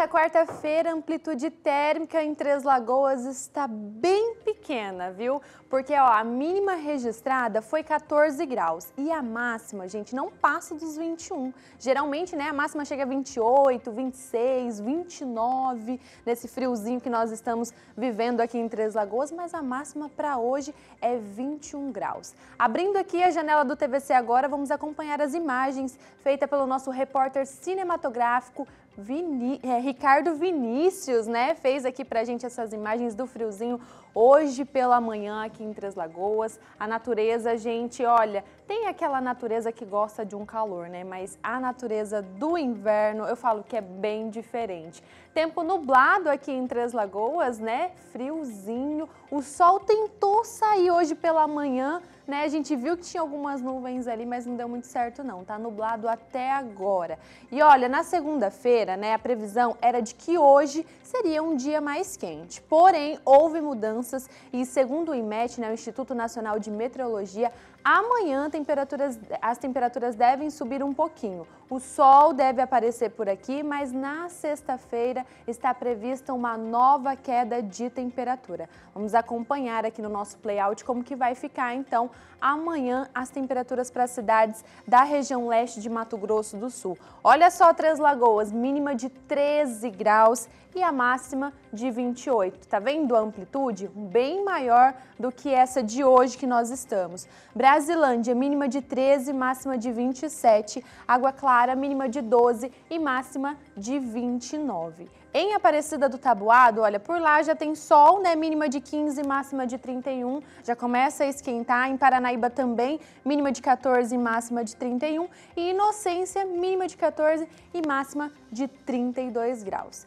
Nesta quarta-feira, a amplitude térmica em Três Lagoas está bem pequena, viu? Porque ó, a mínima registrada foi 14 graus e a máxima, gente, não passa dos 21. Geralmente, né, a máxima chega a 28, 26, 29, nesse friozinho que nós estamos vivendo aqui em Três Lagoas, mas a máxima para hoje é 21 graus. Abrindo aqui a janela do TVC agora, vamos acompanhar as imagens feitas pelo nosso repórter cinematográfico Vini, é, Ricardo Vinícius, né? Fez aqui pra gente essas imagens do friozinho hoje hoje pela manhã aqui em Três Lagoas. A natureza, gente, olha, tem aquela natureza que gosta de um calor, né? Mas a natureza do inverno, eu falo que é bem diferente. Tempo nublado aqui em Três Lagoas, né? Friozinho. O sol tentou sair hoje pela manhã, né? A gente viu que tinha algumas nuvens ali, mas não deu muito certo não, tá nublado até agora. E olha, na segunda-feira, né, a previsão era de que hoje seria um dia mais quente. Porém, houve mudanças e segundo o IMET, né, o Instituto Nacional de Meteorologia, amanhã temperaturas, as temperaturas devem subir um pouquinho. O sol deve aparecer por aqui, mas na sexta-feira está prevista uma nova queda de temperatura. Vamos acompanhar aqui no nosso playout como que vai ficar então Amanhã, as temperaturas para as cidades da região leste de Mato Grosso do Sul. Olha só Três Lagoas, mínima de 13 graus e a máxima de 28. Tá vendo a amplitude? Bem maior do que essa de hoje que nós estamos. Brasilândia, mínima de 13, máxima de 27. Água Clara, mínima de 12 e máxima de 29. Em Aparecida do Tabuado, olha, por lá já tem sol, né? Mínima de 15, máxima de 31. Já começa a esquentar. Em Paranaíba também, mínima de 14, máxima de 31. E Inocência, mínima de 14 e máxima de 32 graus.